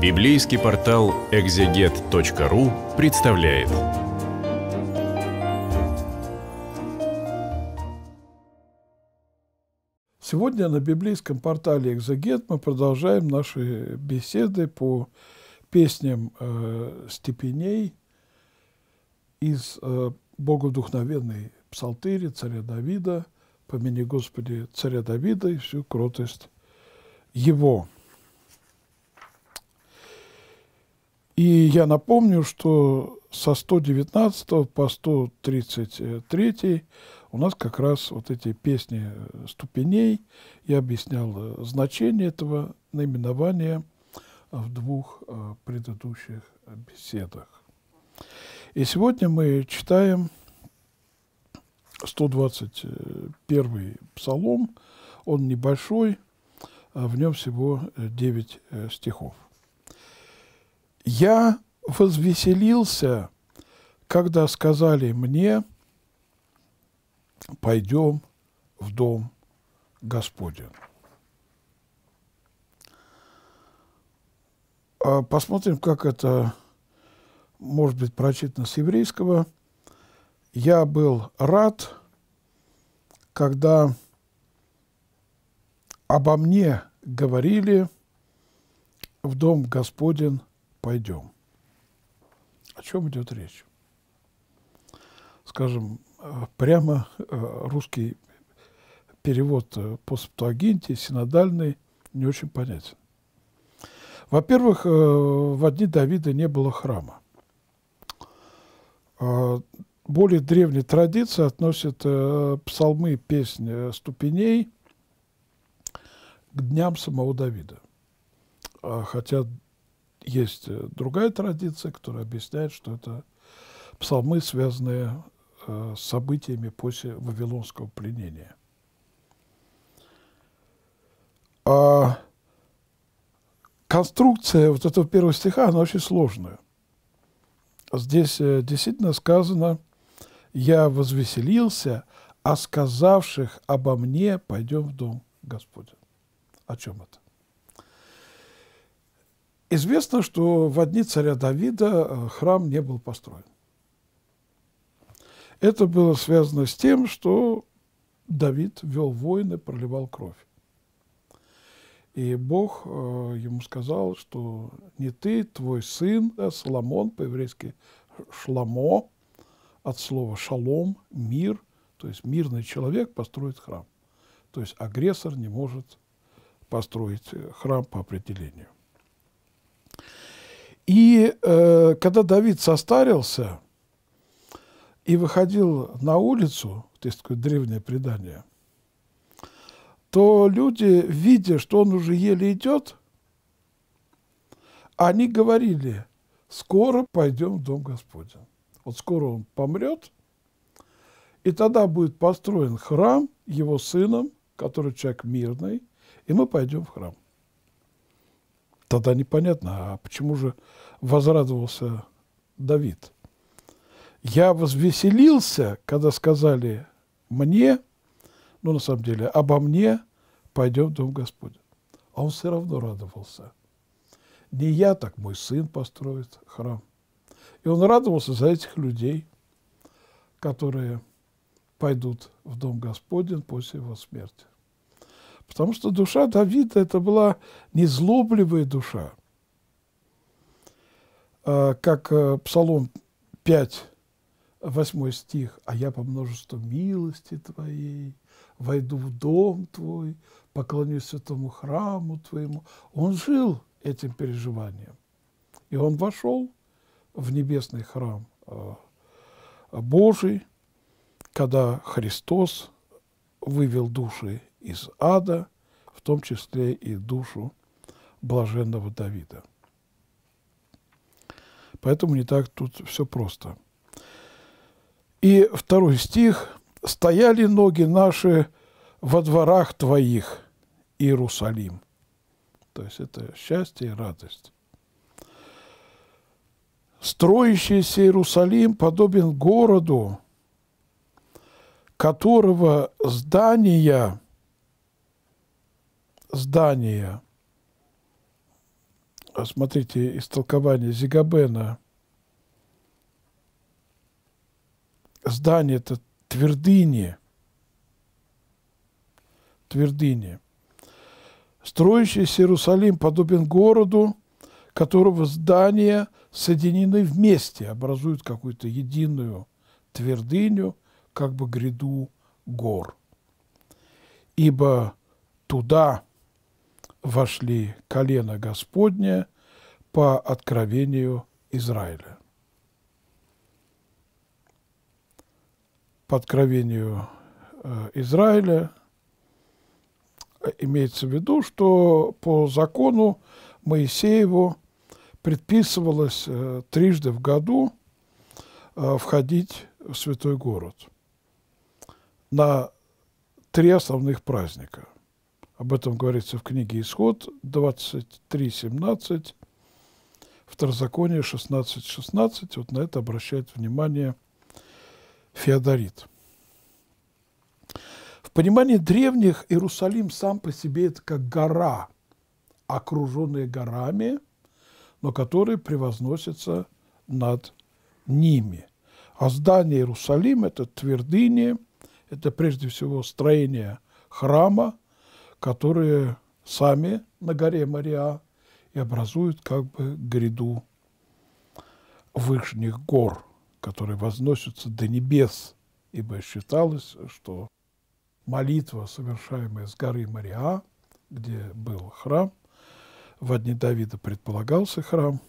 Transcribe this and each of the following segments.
Библейский портал экзегет.ру представляет. Сегодня на библейском портале «Экзегет» мы продолжаем наши беседы по песням э, степеней из э, боговдухновенной псалтыри царя Давида, «Помяни, Господи, царя Давида и всю кротость его». И я напомню, что со 119 по 133 у нас как раз вот эти песни ступеней. Я объяснял э, значение этого наименования в двух э, предыдущих беседах. И сегодня мы читаем 121 псалом. Он небольшой, а в нем всего 9 э, стихов. Я возвеселился, когда сказали мне, пойдем в дом Господен. А посмотрим, как это может быть прочитано с еврейского. Я был рад, когда обо мне говорили в дом Господен – пойдем. О чем идет речь? Скажем, э, прямо э, русский перевод э, по септуагинте, синодальный, не очень понятен. Во-первых, в дни Давида не было храма. Более древние традиции относят псалмы, песни ступеней к дням самого Давида. А, хотя есть э, другая традиция, которая объясняет, что это псалмы, связанные э, с событиями после Вавилонского пленения. А конструкция вот этого первого стиха, она очень сложная. Здесь э, действительно сказано «Я возвеселился, а сказавших обо мне пойдем в дом Господень». О чем это? Известно, что в одни царя Давида э, храм не был построен. Это было связано с тем, что Давид вел войны, проливал кровь. И Бог э, ему сказал, что не ты, твой сын, да, э, Соломон, по-еврейски шламо, от слова шалом, мир, то есть мирный человек построит храм. То есть агрессор не может построить храм по определению. И э, когда Давид состарился и выходил на улицу, то есть такое древнее предание, то люди, видя, что он уже еле идет, они говорили, скоро пойдем в Дом Господень. Вот скоро он помрет, и тогда будет построен храм его сыном, который человек мирный, и мы пойдем в храм. Тогда непонятно, а почему же возрадовался Давид? Я возвеселился, когда сказали мне, ну, на самом деле, обо мне пойдем в Дом Господень. А он все равно радовался. Не я, так мой сын построит храм. И он радовался за этих людей, которые пойдут в Дом Господень после его смерти. Потому что душа Давида – это была незлобливая душа. А, как э, Псалом 5, 8 стих. «А я по множеству милости Твоей войду в дом Твой, поклонюсь святому храму Твоему». Он жил этим переживанием. И он вошел в небесный храм э, Божий, когда Христос вывел души из ада, в том числе и душу блаженного Давида. Поэтому не так тут все просто. И второй стих. «Стояли ноги наши во дворах твоих, Иерусалим». То есть это счастье и радость. «Строящийся Иерусалим подобен городу, которого здания – здания, а смотрите, истолкование Зигабена, здание это твердыни, твердыни. Строящийся Иерусалим подобен городу, которого здания соединены вместе, образуют какую-то единую твердыню, как бы гряду гор. Ибо туда вошли колено Господне по откровению Израиля. По откровению э, Израиля э, имеется в виду, что по закону Моисееву предписывалось э, трижды в году входить в святой город на три основных праздника – об этом говорится в книге «Исход» 23.17, Второзаконие 16.16. 16. Вот на это обращает внимание Феодорит. В понимании древних Иерусалим сам по себе это как гора, окруженная горами, но которые превозносятся над ними. А здание Иерусалима – это твердыни, это прежде всего строение храма, которые сами на горе Мария и образуют как бы гряду вышних гор, которые возносятся до небес, ибо считалось, что молитва, совершаемая с горы Мария, где был храм, в одни Давида предполагался храм,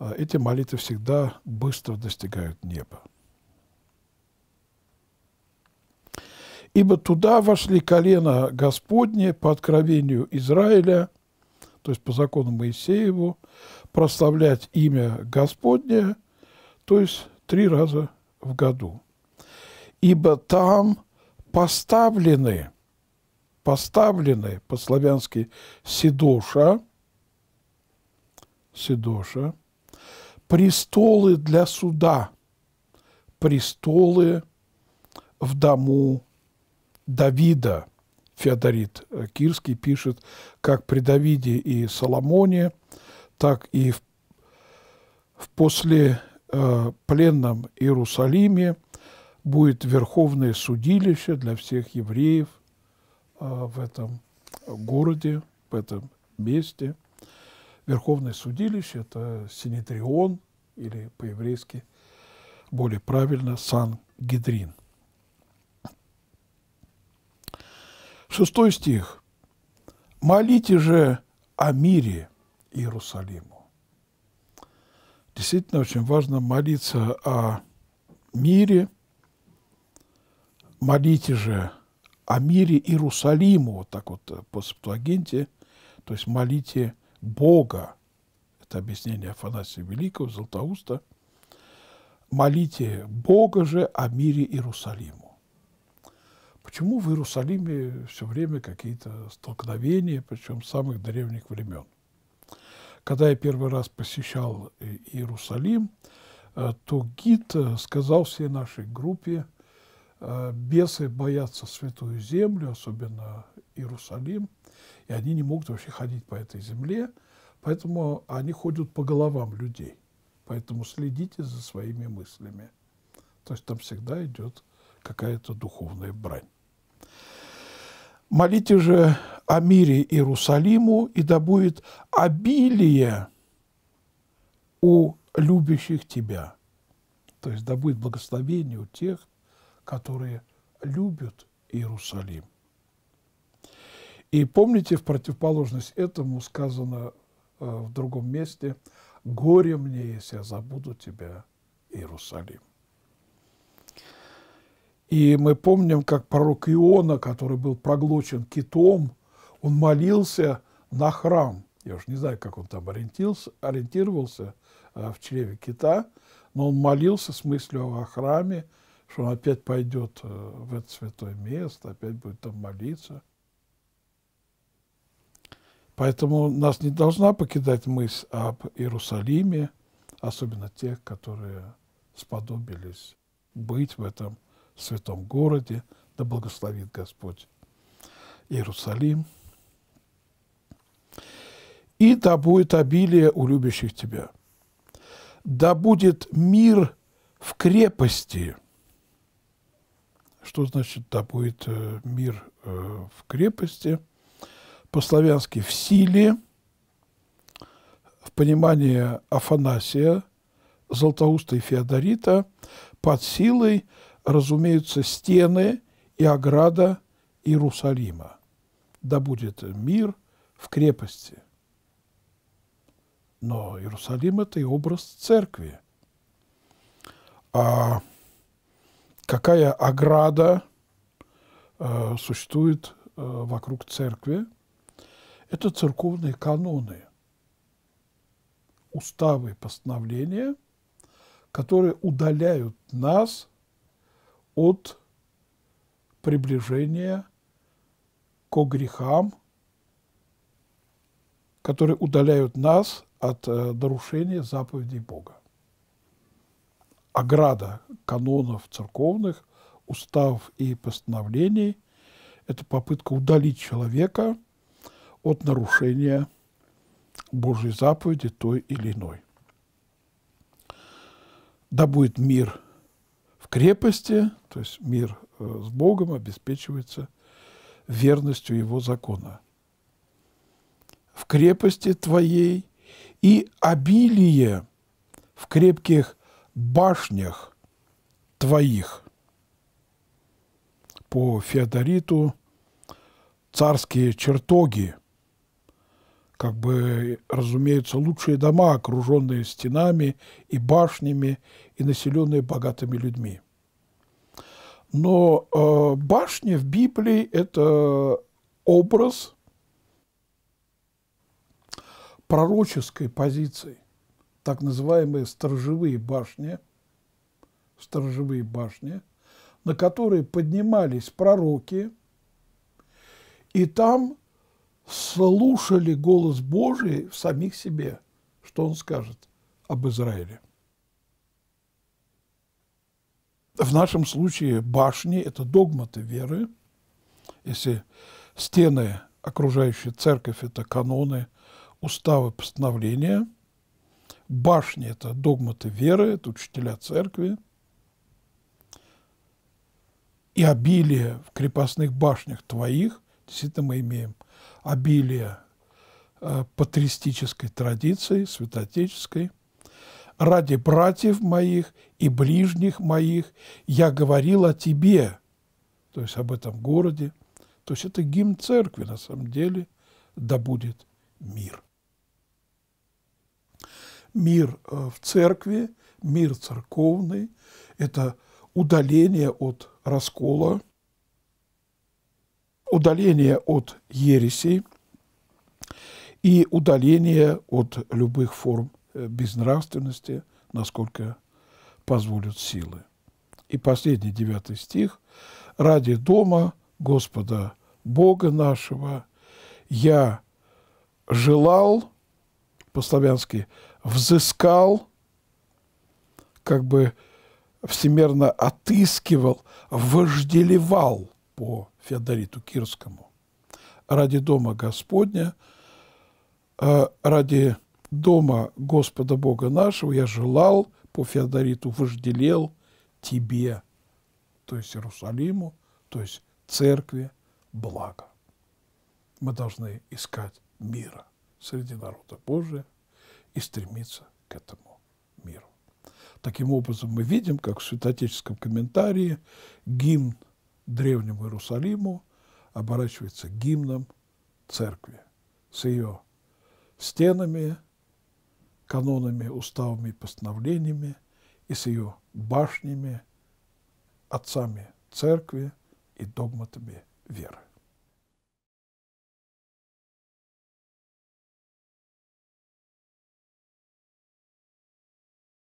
э, эти молитвы всегда быстро достигают неба. ибо туда вошли колено Господне по откровению Израиля, то есть по закону Моисееву, прославлять имя Господне, то есть три раза в году. Ибо там поставлены, поставлены по-славянски «сидоша», «сидоша», престолы для суда, престолы в дому Давида, Феодорит э, Кирский пишет, как при Давиде и Соломоне, так и в, в после э, пленном Иерусалиме будет верховное судилище для всех евреев э, в этом городе, в этом месте. Верховное судилище – это Синедрион, или по-еврейски более правильно Сан-Гидрин. Шестой стих. «Молите же о мире Иерусалиму». Действительно, очень важно молиться о мире. «Молите же о мире Иерусалиму», вот так вот э, по септуагенте, то есть молите Бога. Это объяснение Афанасия Великого, Златоуста. «Молите Бога же о мире Иерусалиму». Почему в Иерусалиме все время какие-то столкновения, причем с самых древних времен? Когда я первый раз посещал э, Иерусалим, э, то гид э, сказал всей нашей группе, бесы боятся святую землю, особенно Иерусалим, и они не могут вообще ходить по этой земле, поэтому они ходят по головам людей. Поэтому следите за своими мыслями. То есть там всегда идет какая-то духовная брань. Молите же о мире Иерусалиму, и да будет обилие у любящих тебя. То есть да будет благословение у тех, которые любят Иерусалим. И помните, в противоположность этому сказано э, в другом месте, «Горе мне, если я забуду тебя, Иерусалим». И мы помним, как пророк Иона, который был проглочен китом, он молился на храм. Я уж не знаю, как он там ориентировался, ориентировался э, в чреве кита, но он молился с мыслью о храме, что он опять пойдет э, в это святое место, опять будет там молиться. Поэтому нас не должна покидать мысль об Иерусалиме, особенно тех, которые сподобились быть в этом в святом городе, да благословит Господь Иерусалим. И да будет обилие у любящих тебя. Да будет мир в крепости. Что значит да будет э, мир э, в крепости? По-славянски в силе, в понимании Афанасия, Златоуста и Феодорита, под силой – разумеется, стены и ограда Иерусалима. Да будет мир в крепости. Но Иерусалим – это и образ церкви. А какая ограда э, существует э, вокруг церкви? Это церковные каноны, уставы, постановления, которые удаляют нас – от приближения к грехам, которые удаляют нас от э, нарушения заповедей Бога. Ограда канонов церковных, уставов и постановлений – это попытка удалить человека от нарушения Божьей заповеди той или иной. Да будет мир в крепости – то есть мир э, с Богом обеспечивается верностью Его закона. В крепости твоей и обилие в крепких башнях твоих. По Феодориту царские чертоги, как бы, разумеется, лучшие дома, окруженные стенами и башнями, и населенные богатыми людьми – но э, башня в Библии – это образ пророческой позиции, так называемые сторожевые башни, сторожевые башни, на которые поднимались пророки, и там слушали голос Божий в самих себе, что он скажет об Израиле. В нашем случае башни – это догматы веры. Если стены, окружающие церковь – это каноны, уставы, постановления. Башни – это догматы веры, это учителя церкви. И обилие в крепостных башнях твоих, действительно мы имеем обилие э, патристической традиции, святотеческой – ради братьев моих и ближних моих я говорил о тебе, то есть об этом городе. То есть это гимн церкви на самом деле, да будет мир. Мир э, в церкви, мир церковный – это удаление от раскола, удаление от ереси и удаление от любых форм Э, безнравственности, насколько позволят силы. И последний, девятый стих. «Ради дома Господа Бога нашего я желал, по-славянски, взыскал, как бы всемерно отыскивал, вожделевал по Феодориту Кирскому. Ради дома Господня, э, ради дома Господа Бога нашего я желал по Феодориту, вожделел тебе, то есть Иерусалиму, то есть церкви, благо. Мы должны искать мира среди народа Божия и стремиться к этому миру. Таким образом, мы видим, как в святотеческом комментарии гимн древнему Иерусалиму оборачивается гимном церкви с ее стенами, канонами, уставами и постановлениями и с ее башнями, отцами церкви и догматами веры.